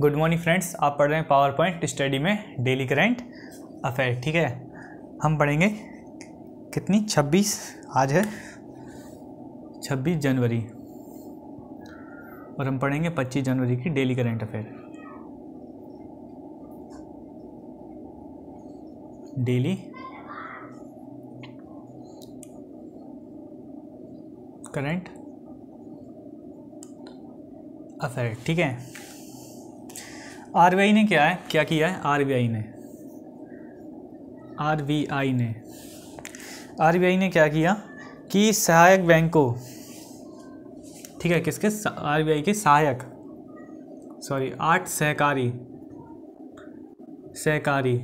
good morning friends आप पढ़ रहे हैं पावर पॉइंट स्टडी में डेली करेंट अफेयर ठीक है हम पढ़ेंगे कितनी छब्बीस आज है छब्बीस जनवरी और हम पढ़ेंगे पच्चीस जनवरी की daily current affair daily current affair ठीक है आरबीआई ने क्या है क्या किया है आरबीआई ने आरबीआई ने आरबीआई ने क्या किया कि सहायक बैंक को ठीक है किसके आरबीआई के सहायक सॉरी आठ सहकारी सहकारी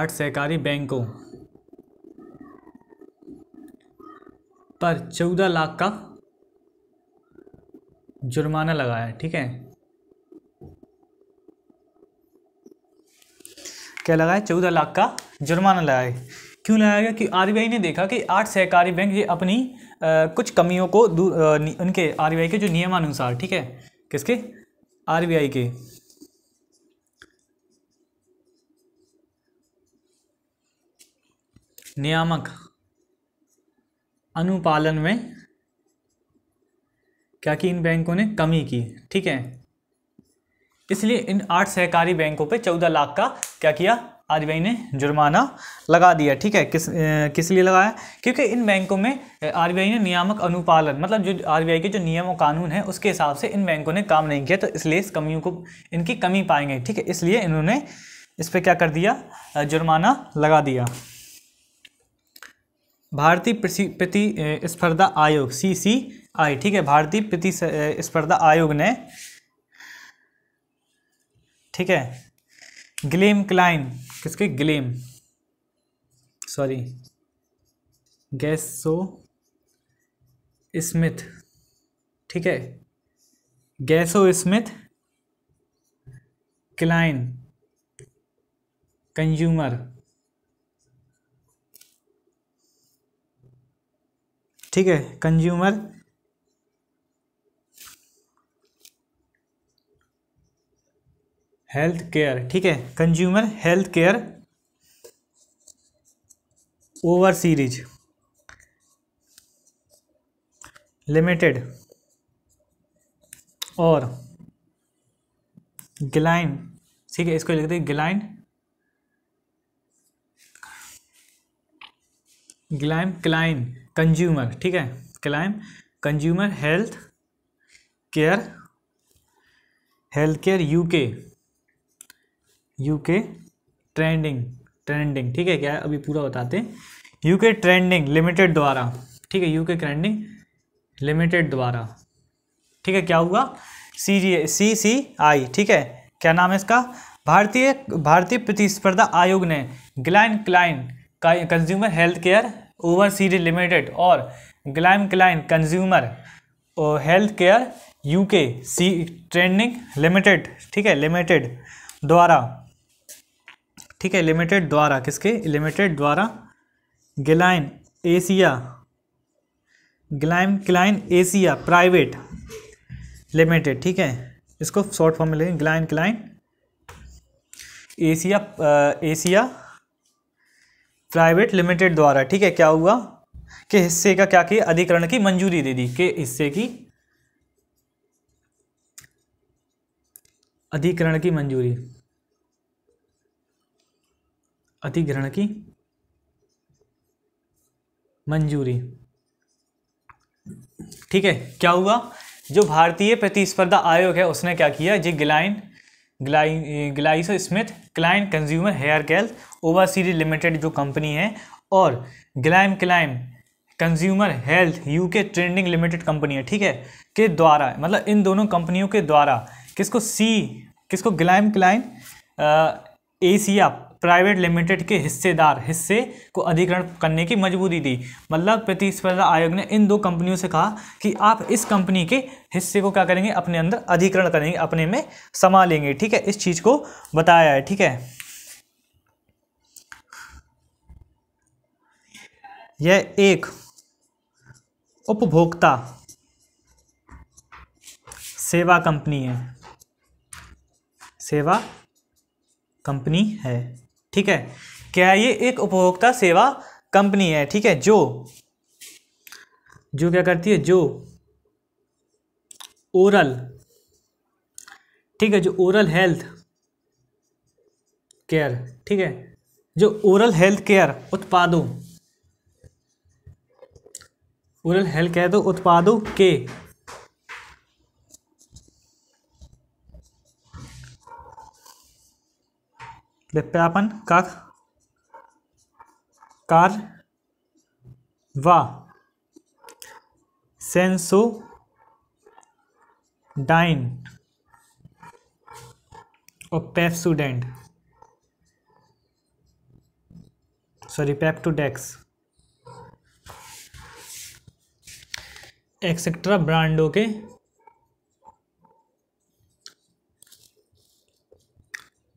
आठ सहकारी बैंकों पर चौदह लाख का जुर्माना लगाया ठीक है क्या लगाया चौदह लाख का जुर्माना लगाया क्यों लगाया गया कि आरबीआई ने देखा कि आठ सहकारी बैंक ये अपनी आ, कुछ कमियों को दूर उनके आरबीआई के जो नियमानुसार ठीक है किसके आरबीआई के नियामक अनुपालन में क्या कि इन बैंकों ने कमी की ठीक है इसलिए इन आठ सहकारी बैंकों पे चौदह लाख का क्या किया आरबीआई ने जुर्माना लगा दिया ठीक है किस ए, किस लिए लगाया क्योंकि इन बैंकों में आरबीआई ने नियामक अनुपालन मतलब जो आरबीआई के जो नियम और कानून है उसके हिसाब से इन बैंकों ने काम नहीं किया तो इसलिए इस कमियों को इनकी कमी पाएंगे ठीक है इसलिए इन्होंने इस पर क्या कर दिया जुर्माना लगा दिया भारतीय प्रतिस्पर्धा आयोग सी सी आई ठीक है भारतीय प्रतिस्पर्धा आयोग ने ठीक है ग्लेम क्लाइन किसके ग्लेम सॉरी गैसो स्मिथ ठीक है गैसो स्मिथ क्लाइन कंज्यूमर ठीक है कंज्यूमर हेल्थ केयर ठीक है consumer health care overseas limited और ग्लाइन ठीक है इसको लिखते हैं ग्लाइन ग्लाइम क्लाइन कंज्यूमर ठीक है क्लाइम consumer health care health care UK U K trending trending ठीक है क्या है अभी पूरा बताते हैं यूके ट्रेंडिंग लिमिटेड द्वारा ठीक है यूके ट्रेंडिंग लिमिटेड द्वारा ठीक है क्या हुआ सी जी सी सी आई ठीक है क्या नाम है इसका भारतीय भारतीय प्रतिस्पर्धा आयोग ने ग्लैन Kline consumer health care overseas limited और ग्लैम Kline consumer health care UK सी ट्रेंडिंग लिमिटेड ठीक है लिमिटेड द्वारा ठीक है लिमिटेड द्वारा किसके लिमिटेड द्वारा गिलाइन एशिया ग्लाइम क्लाइन एशिया प्राइवेट लिमिटेड ठीक है इसको शॉर्ट फॉर्म में लेंगे ग्लाइन Kline Asia Asia private limited द्वारा ठीक है क्या हुआ के हिस्से का क्या किया अधिकरण की मंजूरी दे दी के हिस्से की अधिकरण की मंजूरी अधिग्रहण की मंजूरी ठीक है क्या हुआ जो भारतीय प्रतिस्पर्धा आयोग है उसने क्या किया जी ग्लाइन ग्लाई ग्लाइसो Smith Kline consumer hair care overseas limited जो कंपनी है और ग्लाइम क्लाइम consumer health UK trending limited company है ठीक है के द्वारा मतलब इन दोनों कंपनियों के द्वारा किसको सी किसको ग्लाइम क्लाइन एशिया प्राइवेट लिमिटेड के हिस्सेदार हिस्से को अधिग्रहण करने की मजबूरी दी मतलब प्रतिस्पर्धा आयोग ने इन दो कंपनियों से कहा कि आप इस कंपनी के हिस्से को क्या करेंगे अपने अंदर अधिग्रहण करेंगे अपने में समा लेंगे ठीक है इस चीज़ को बताया है ठीक है यह एक उपभोक्ता सेवा कंपनी है सेवा कंपनी है ठीक है क्या ये एक उपभोक्ता सेवा कंपनी है ठीक है जो जो क्या करती है जो ओरल ठीक है जो ओरल हेल्थ केयर ठीक है जो ओरल हेल्थ केयर उत्पादों ओरल हेल्थ केयर तो उत्पादों के विज्ञापन कख कार वा सेंसो डाइन और पेप्सूडेंट सॉरी पेप्टोडेक्स एक्सेट्रा ब्रांडों के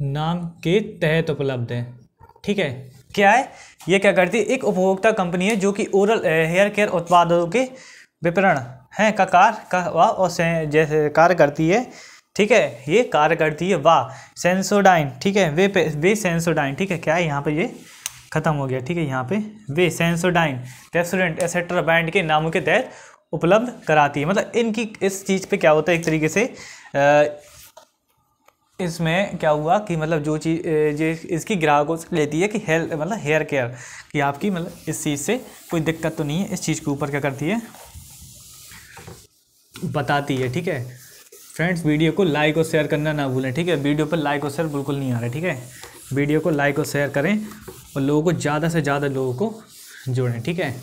नाम के तहत उपलब्ध है ठीक है क्या है ये क्या करती है एक उपभोक्ता कंपनी है जो कि ओरल हेयर केयर उत्पादों के विपणन हैं का कार्य का वाह और जैसे कार्य करती है ठीक है ये कार्य करती है वाह सेंसोडाइन ठीक है वे पे वे सेंसोडाइन ठीक है क्या है यहाँ पे ये ख़त्म हो गया ठीक है यहाँ पे वे सेंसोडाइन रेस्टोरेंट एसेट्रा ब्रांड के नामों के तहत उपलब्ध कराती है मतलब इनकी इस चीज़ पे क्या होता है एक तरीके से आ, इसमें क्या हुआ कि मतलब जो चीज़ ये इसकी ग्राहकों से लेती है कि हेल्थ मतलब हेयर केयर कि आपकी मतलब इस चीज़ से कोई दिक्कत तो नहीं है इस चीज़ के ऊपर क्या करती है बताती है ठीक है फ्रेंड्स वीडियो को लाइक और शेयर करना ना भूलें ठीक है वीडियो पर लाइक और शेयर बिल्कुल नहीं आ रहा ठीक है वीडियो को लाइक और शेयर करें और लोगों को ज़्यादा से ज़्यादा लोगों को जोड़ें ठीक है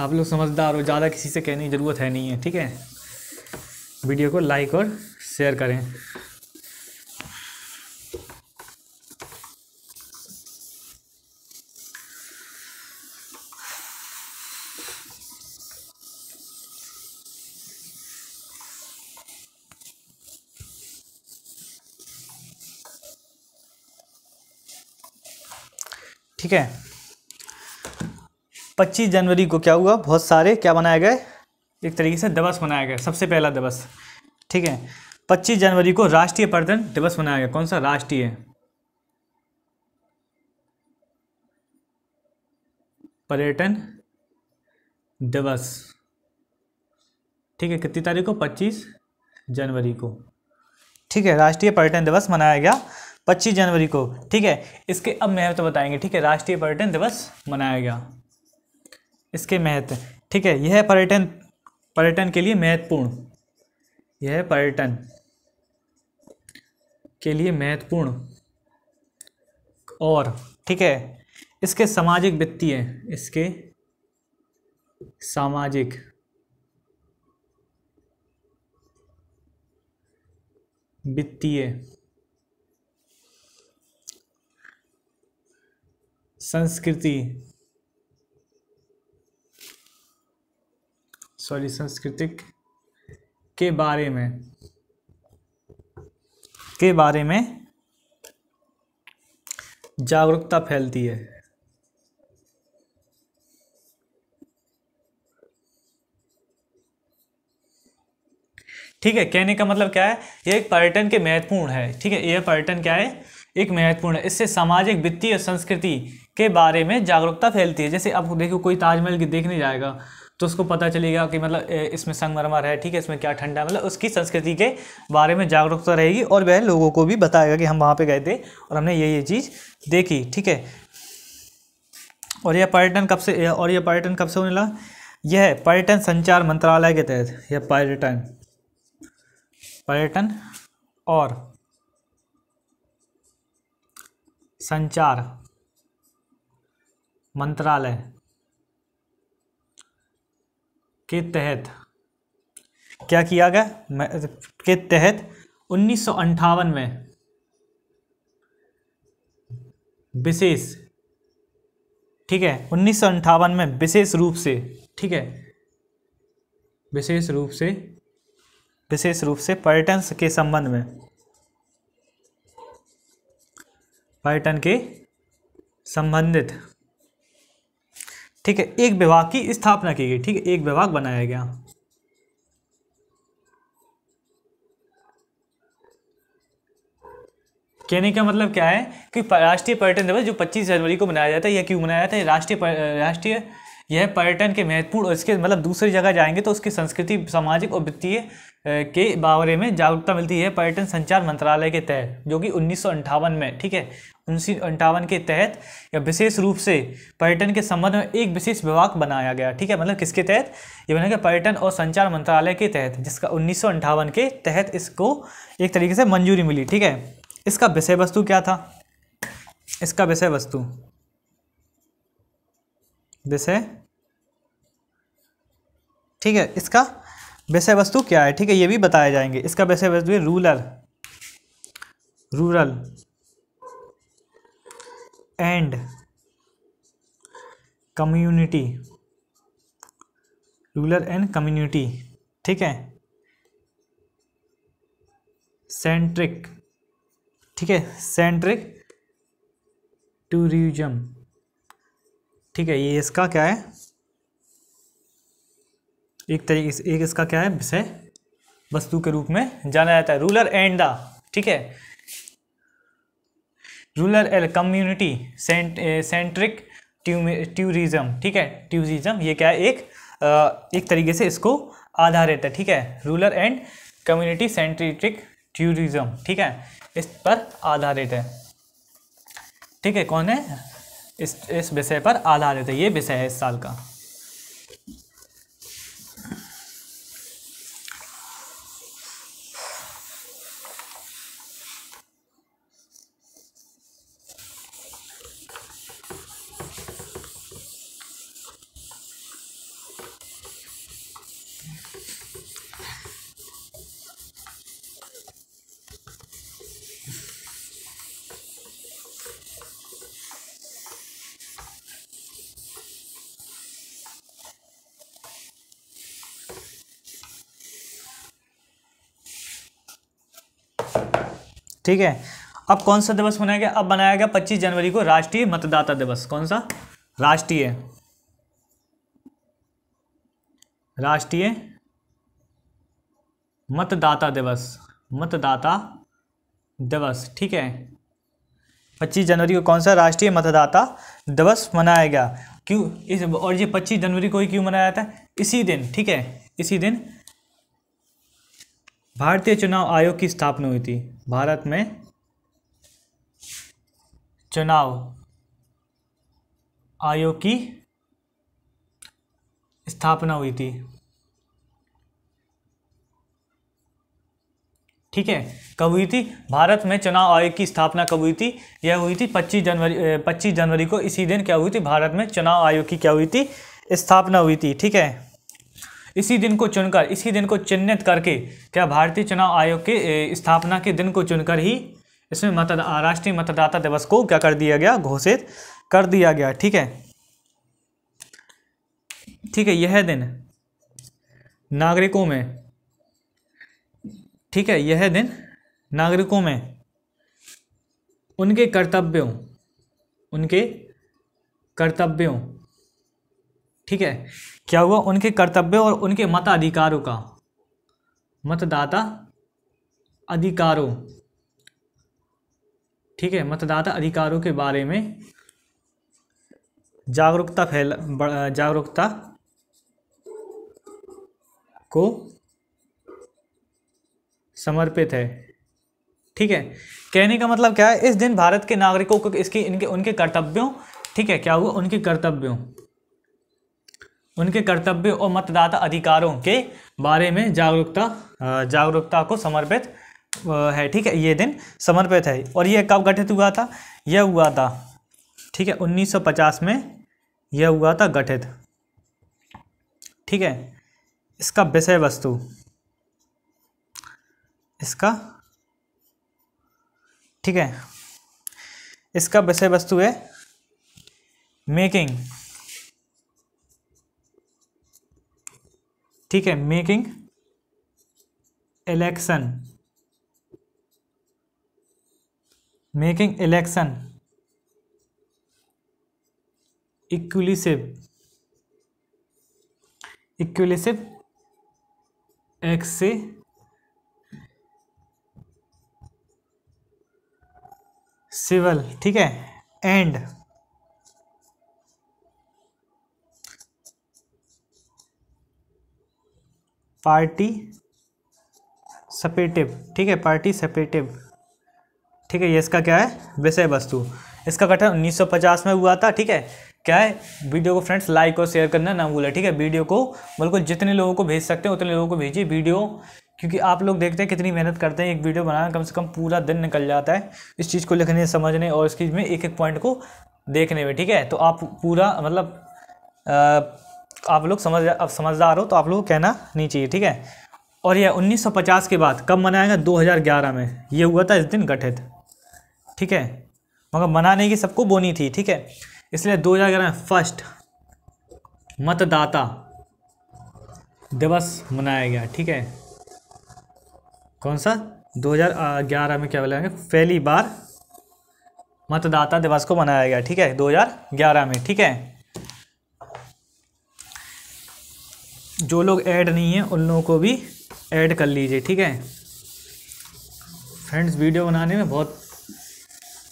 आप लोग समझदार हो ज़्यादा किसी से कहने की ज़रूरत है नहीं है ठीक है वीडियो को लाइक और शेयर करें ठीक है पच्चीस जनवरी को क्या हुआ बहुत सारे क्या बनाए गए एक तरीके से दिवस मनाया गया सबसे पहला दिवस ठीक है पच्चीस जनवरी को राष्ट्रीय पर्यटन दिवस मनाया गया कौन सा राष्ट्रीय पर्यटन दिवस ठीक है कितनी तारीख को 25 जनवरी को ठीक है राष्ट्रीय पर्यटन दिवस मनाया गया 25 जनवरी को ठीक है इसके अब महत्व तो बताएंगे ठीक है राष्ट्रीय पर्यटन दिवस मनाया गया इसके महत्व ठीक है यह पर्यटन पर्यटन के लिए महत्वपूर्ण यह पर्यटन के लिए महत्वपूर्ण और ठीक है इसके सामाजिक वित्तीय इसके सामाजिक वित्तीय संस्कृति सॉरी सांस्कृतिक के बारे में के बारे में जागरूकता फैलती है ठीक है कहने का मतलब क्या है यह एक पर्यटन के महत्वपूर्ण है ठीक है यह पर्यटन क्या है एक महत्वपूर्ण है इससे सामाजिक वित्तीय और संस्कृति के बारे में जागरूकता फैलती है जैसे आपको देखो कोई ताजमहल की देखने जाएगा तो उसको पता चलेगा कि मतलब इसमें संगमरमर है ठीक है इसमें क्या ठंडा है मतलब उसकी संस्कृति के बारे में जागरूकता रहेगी और वह लोगों को भी बताएगा कि हम वहाँ पे गए थे और हमने ये ये चीज़ देखी ठीक है और यह पर्यटन कब से और यह पर्यटन कब से होने लगा यह पर्यटन संचार मंत्रालय के तहत यह पर्यटन पर्यटन और संचार मंत्रालय के तहत क्या किया गया के तहत उन्नीस में विशेष ठीक है उन्नीस में विशेष रूप से ठीक है विशेष रूप से विशेष रूप से पर्यटन के संबंध में पर्यटन के संबंधित ठीक है एक विभाग की स्थापना की गई ठीक है एक विभाग बनाया गया कहने का मतलब क्या है कि राष्ट्रीय पर्यटन दिवस जो 25 जनवरी को मनाया जाता है यह क्यों मनाया जाता है राष्ट्रीय राष्ट्रीय यह पर्यटन के महत्वपूर्ण और इसके मतलब दूसरी जगह जाएंगे तो उसकी संस्कृति सामाजिक और वित्तीय के बारे में जागरूकता मिलती है पर्यटन संचार मंत्रालय के तहत जो कि उन्नीस में ठीक है उन्नीस अंठावन के तहत या विशेष रूप से पर्यटन के संबंध में एक विशेष विभाग बनाया गया ठीक है मतलब किसके तहत ये बना गया पर्यटन और संचार मंत्रालय के तहत जिसका उन्नीस के तहत इसको एक तरीके से मंजूरी मिली ठीक है इसका विषय वस्तु क्या था इसका विषय वस्तु विषय ठीक है इसका विषय वस्तु क्या है ठीक है ये भी बताए जाएंगे इसका विषय वस्तु है rural rural and community rural and community ठीक है सेंट्रिक ठीक है सेंट्रिक टूरिज्म ठीक है ये इसका क्या है एक तरीके से एक इसका क्या है विषय वस्तु के रूप में जाना जाता है रूलर एंड द ठीक है रूलर एल कम्युनिटी सेंट्रिक टूरिज्म ठीक है टूरिज्म ये क्या है एक आ, एक तरीके से इसको आधारित है ठीक है rural and community centric tourism ठीक है इस पर आधारित है ठीक है कौन है इस इस विषय पर आधारित है ये विषय है इस साल का ठीक है अब कौन सा दिवस मनाया गया अब मनाया गया पच्चीस जनवरी को राष्ट्रीय मतदाता दिवस कौन सा राष्ट्रीय राष्ट्रीय मतदाता दिवस मतदाता दिवस ठीक है 25 जनवरी को कौन सा राष्ट्रीय मतदाता दिवस मनाया गया क्यों इस और ये 25 जनवरी को ही क्यों मनाया जाता है इसी दिन ठीक है इसी दिन भारतीय चुनाव आयोग की स्थापना हुई थी भारत में चुनाव आयोग की स्थापना हुई थी ठीक है कब हुई थी भारत में चुनाव आयोग की स्थापना कब हुई थी यह हुई थी 25 जनवरी 25 जनवरी को इसी दिन क्या हुई थी भारत में चुनाव आयोग की क्या हुई थी स्थापना हुई थी ठीक है इसी दिन को चुनकर इसी दिन को चिन्हित करके क्या भारतीय चुनाव आयोग के स्थापना के दिन को चुनकर ही इसमें मतदा राष्ट्रीय मतदाता दिवस को क्या कर दिया गया घोषित कर दिया गया ठीक है ठीक है यह दिन नागरिकों में ठीक है यह दिन नागरिकों में उनके कर्तव्यों उनके कर्तव्यों ठीक है क्या हुआ उनके कर्तव्य और उनके मताधिकारों का मतदाता अधिकारों ठीक है मतदाता अधिकारों के बारे में जागरूकता फैल जागरूकता को समर्पित है ठीक है कहने का मतलब क्या है इस दिन भारत के नागरिकों को इसकी इनके उनके कर्तव्यों ठीक है क्या हुआ उनके कर्तव्यों उनके कर्तव्य और मतदाता अधिकारों के बारे में जागरूकता जागरूकता को समर्पित है ठीक है ये दिन समर्पित है और यह कब गठित हुआ था यह हुआ था ठीक है 1950 में यह हुआ था गठित ठीक है इसका विषय वस्तु इसका ठीक है इसका विषय वस्तु है मेकिंग ठीक है making election making election inclusive inclusive accessible ठीक है एंड पार्टी सपेटिव ठीक है पार्टी सपेटिव ठीक है ये इसका क्या है विषय वस्तु इसका गठन 1950 में हुआ था ठीक है क्या है वीडियो को फ्रेंड्स लाइक और शेयर करना ना भूलें ठीक है वीडियो को बिल्कुल जितने लोगों को भेज सकते हैं उतने लोगों को भेजिए वीडियो क्योंकि आप लोग देखते हैं कितनी मेहनत करते हैं एक वीडियो बनाना कम से कम पूरा दिन निकल जाता है इस चीज़ को लिखने समझने और इस चीज़ में एक एक पॉइंट को देखने में ठीक है तो आप पूरा मतलब आप लोग समझ अब समझदार हो तो आप लोग कहना नहीं चाहिए ठीक है और यह 1950 के बाद कब मनाया गया 2011 में ये हुआ था इस दिन गठित ठीक है मगर मनाने की सबको बोनी थी ठीक है इसलिए 2011 में फर्स्ट मतदाता दिवस मनाया गया ठीक है कौन सा 2011 में क्या बोलेंगे पहली बार मतदाता दिवस को मनाया गया ठीक है 2011 में ठीक है जो लोग ऐड नहीं हैं उन लोगों को भी ऐड कर लीजिए ठीक है फ्रेंड्स वीडियो बनाने में बहुत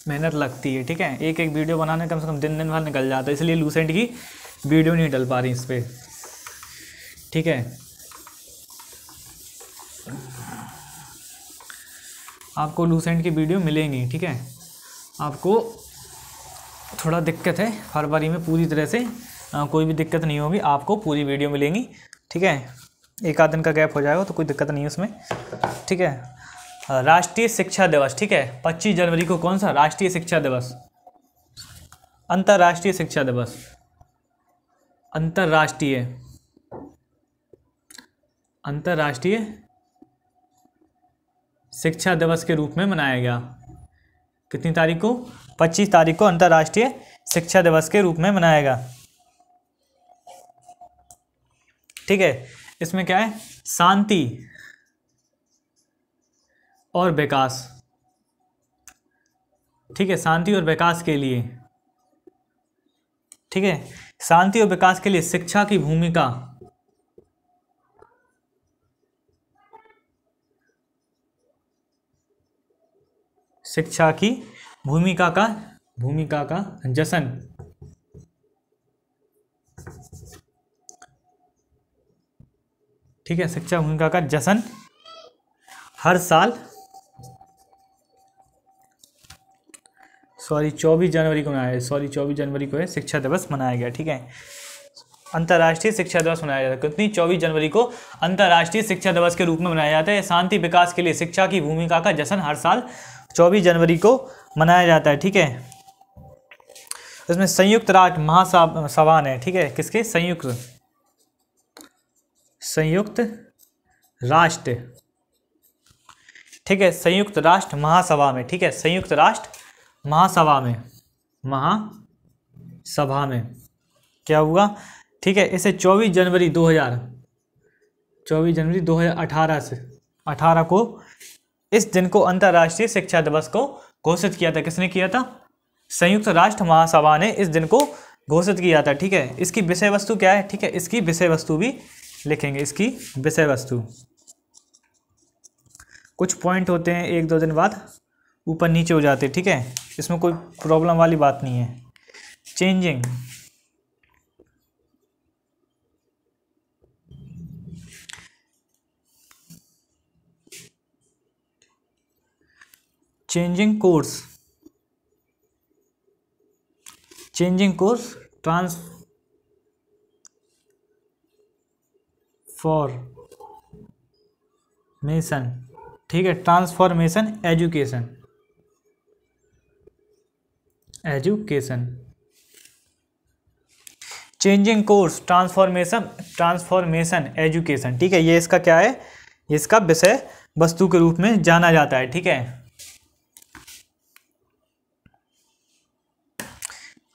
मेहनत लगती है ठीक है एक एक वीडियो बनाने कम से कम दिन दिन भर निकल जाता है इसलिए लूसेंट की वीडियो नहीं डल पा रही इस पर ठीक है आपको लूसेंट की वीडियो मिलेंगी ठीक है आपको थोड़ा दिक्कत है फरवरी में पूरी तरह से आ, कोई भी दिक्कत नहीं होगी आपको पूरी वीडियो मिलेंगी ठीक है एक आध दिन का गैप हो जाएगा तो कोई दिक्कत नहीं है उसमें ठीक है राष्ट्रीय शिक्षा दिवस ठीक है पच्चीस जनवरी को कौन सा राष्ट्रीय शिक्षा दिवस अंतर्राष्ट्रीय शिक्षा दिवस अंतर्राष्ट्रीय अंतर्राष्ट्रीय शिक्षा दिवस के रूप में मनाया गया कितनी तारीख को 25 तारीख को अंतर्राष्ट्रीय शिक्षा दिवस के रूप में मनाया गया ठीक है इसमें क्या है शांति और विकास ठीक है शांति और विकास के लिए ठीक है शांति और विकास के लिए शिक्षा की भूमिका शिक्षा की भूमिका का भूमिका का जशन ठीक है शिक्षा भूमिका का जश्न हर साल सॉरी चौबीस जनवरी को मनाया सॉरी चौबीस जनवरी को है शिक्षा दिवस मनाया गया ठीक है अंतर्राष्ट्रीय शिक्षा दिवस मनाया जाता है कितनी चौबीस जनवरी को अंतर्राष्ट्रीय शिक्षा दिवस के रूप में मनाया जाता है शांति विकास के लिए शिक्षा की भूमिका का जश्न हर साल चौबीस जनवरी को मनाया जाता है ठीक है इसमें संयुक्त राष्ट्र महासभा ने ठीक है किसके संयुक्त संयुक्त राष्ट्र ठीक है संयुक्त राष्ट्र महासभा में ठीक है संयुक्त राष्ट्र महासभा में महासभा में क्या हुआ ठीक है इसे 24 जनवरी 2000 24 जनवरी 2018 से 18 को इस दिन को अंतर्राष्ट्रीय शिक्षा दिवस को घोषित किया था किसने किया था संयुक्त राष्ट्र महासभा ने इस दिन को घोषित किया था ठीक है इसकी विषय वस्तु क्या है ठीक है इसकी विषय वस्तु भी लिखेंगे इसकी विषय वस्तु कुछ पॉइंट होते हैं एक दो दिन बाद ऊपर नीचे हो जाते हैं ठीक है इसमें कोई प्रॉब्लम वाली बात नहीं है changing changing course changing course transformation ठीक है transformation education education changing course transformation transformation education ठीक है ये इसका क्या है इसका विषय वस्तु के रूप में जाना जाता है ठीक है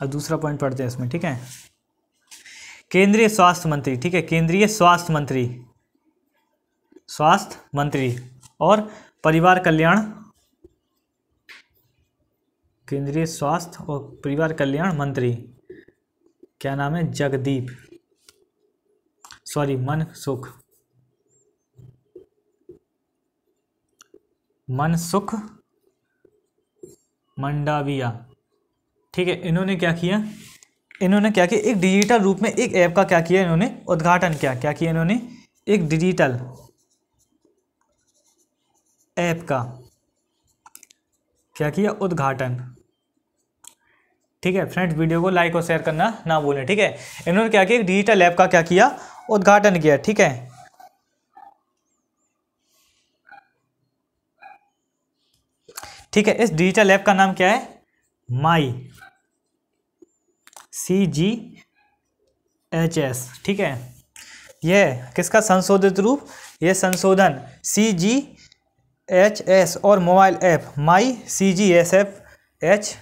अब दूसरा पॉइंट पढ़ते हैं इसमें ठीक है केंद्रीय स्वास्थ्य मंत्री ठीक है केंद्रीय स्वास्थ्य मंत्री स्वास्थ्य मंत्री और परिवार कल्याण केंद्रीय स्वास्थ्य और परिवार कल्याण मंत्री क्या नाम है जगदीप सॉरी मन सुख मन सुख मंडाविया ठीक है इन्होंने क्या किया इन्होंने क्या किया एक डिजिटल रूप में एक ऐप का क्या किया इन्होंने उद्घाटन किया क्या किया इन्होंने एक डिजिटल ऐप का क्या किया उद्घाटन ठीक है फ्रेंड्स वीडियो को लाइक और शेयर करना ना भूलें ठीक है इन्होंने क्या किया एक डिजिटल ऐप का क्या किया उद्घाटन किया ठीक है ठीक है इस डिजिटल ऐप का नाम क्या है माई सी जी एच एस ठीक है यह किसका संशोधित रूप यह संशोधन सी जी एच एस और mobile app my C G S F H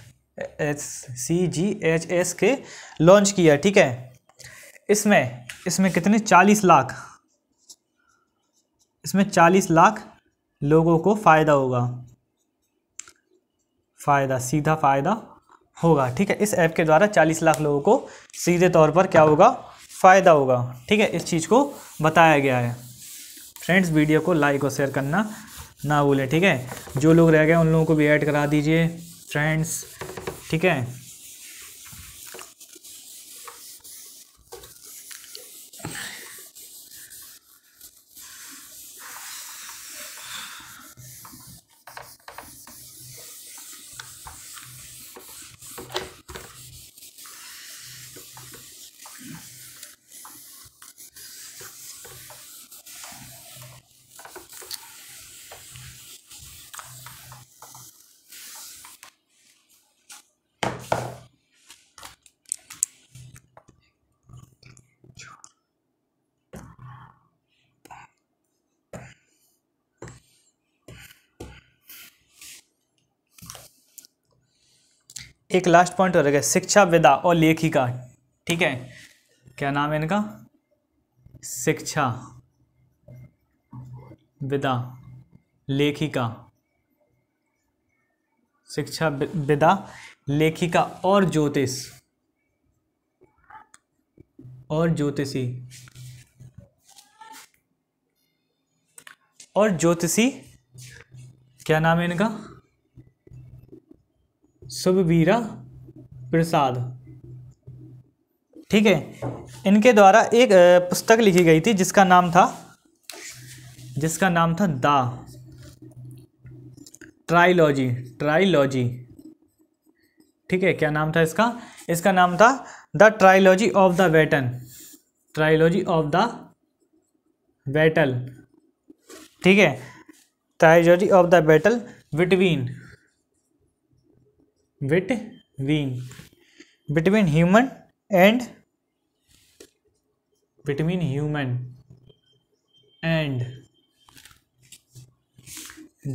S C G H S के लॉन्च किया ठीक है इसमें इसमें कितने चालीस लाख इसमें चालीस लाख लोगों को फ़ायदा होगा फ़ायदा सीधा फ़ायदा होगा ठीक है इस ऐप के द्वारा चालीस लाख लोगों को सीधे तौर पर क्या होगा फ़ायदा होगा ठीक है इस चीज़ को बताया गया है फ्रेंड्स वीडियो को लाइक और शेयर करना ना भूलें ठीक है जो लोग रह गए उन लोगों को भी ऐड करा दीजिए फ्रेंड्स ठीक है एक लास्ट पॉइंट हो रहेगा शिक्षा विदा और लेखिका ठीक है क्या नाम है इनका शिक्षा विदा लेखिका शिक्षा विदा लेखिका और ज्योतिष और ज्योतिषी और ज्योतिषी क्या नाम है इनका शुभवीरा प्रसाद ठीक है इनके द्वारा एक पुस्तक लिखी गई थी जिसका नाम था जिसका नाम था द ट्राइलॉजी ट्राइलॉजी ठीक है क्या नाम था इसका इसका नाम था द ट्राइलॉजी ऑफ द वेटन ट्राइलॉजी ऑफ द बैटल ठीक है trilogy of the battle between between between human and between human and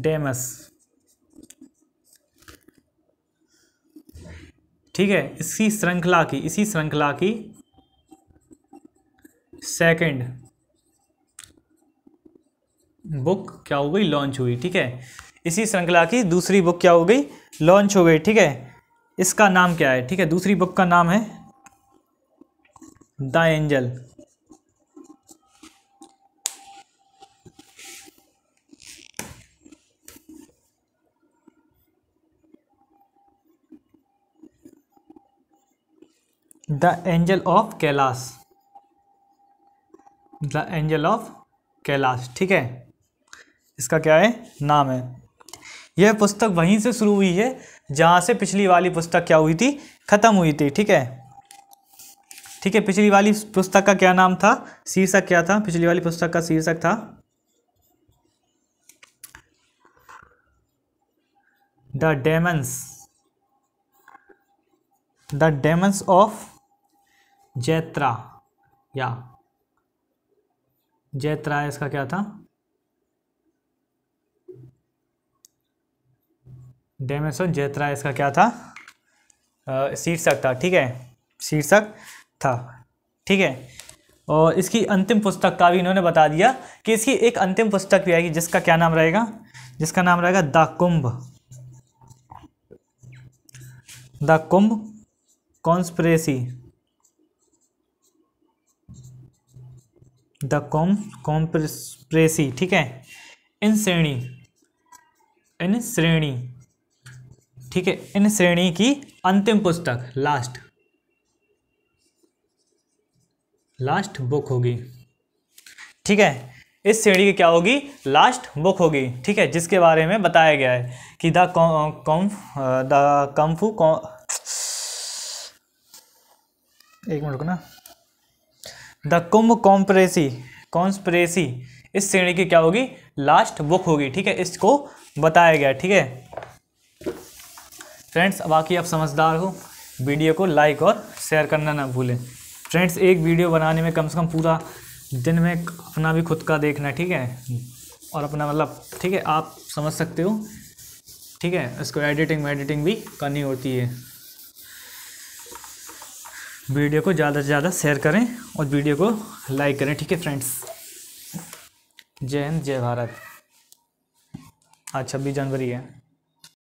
demons ठीक है इसी श्रृंखला की इसी श्रृंखला की सेकंड बुक क्या हो गई लॉन्च हुई ठीक है इसी श्रृंखला की दूसरी बुक क्या हो गई लॉन्च हो गई ठीक है इसका नाम क्या है ठीक है दूसरी बुक का नाम है the angel the angel of Kailash the angel of Kailash ठीक है इसका क्या है नाम है यह पुस्तक वहीं से शुरू हुई है जहाँ से पिछली वाली पुस्तक क्या हुई थी ख़त्म हुई थी ठीक है ठीक है पिछली वाली पुस्तक का क्या नाम था शीर्षक क्या था पिछली वाली पुस्तक का शीर्षक था the demons the demons of Jaitra या जैत्रा इसका क्या था डेमेसन जेत्रा इसका क्या था शीर्षक था ठीक है शीर्षक था ठीक है और इसकी अंतिम पुस्तक का भी इन्होंने बता दिया कि इसकी एक अंतिम पुस्तक भी आएगी जिसका क्या नाम रहेगा जिसका नाम रहेगा the Kumbh the Kumbh conspiracy the कॉम कॉम्प्रेसी ठीक है इन श्रेणी इन श्रेणी ठीक है इन श्रेणी की अंतिम पुस्तक लास्ट लास्ट बुक होगी ठीक है इस श्रेणी की क्या होगी लास्ट बुक होगी ठीक है जिसके बारे में बताया गया है कि द कॉम द कम्फू एक मिनट ना द कुंभ कॉम्प्रेसी कॉन्स्प्रेसी इस श्रेणी की क्या होगी लास्ट बुक होगी ठीक है इसको बताया गया ठीक है फ्रेंड्स बाकी आप समझदार हो वीडियो को लाइक और शेयर करना ना भूलें फ्रेंड्स एक वीडियो बनाने में कम से कम पूरा दिन में अपना भी खुद का देखना ठीक है और अपना मतलब ठीक है आप समझ सकते हो ठीक है इसको एडिटिंग वेडिटिंग भी करनी होती है वीडियो को ज़्यादा से ज़्यादा शेयर करें और वीडियो को लाइक करें ठीक है फ्रेंड्स जय हिंद जय भारत आज छब्बीस जनवरी है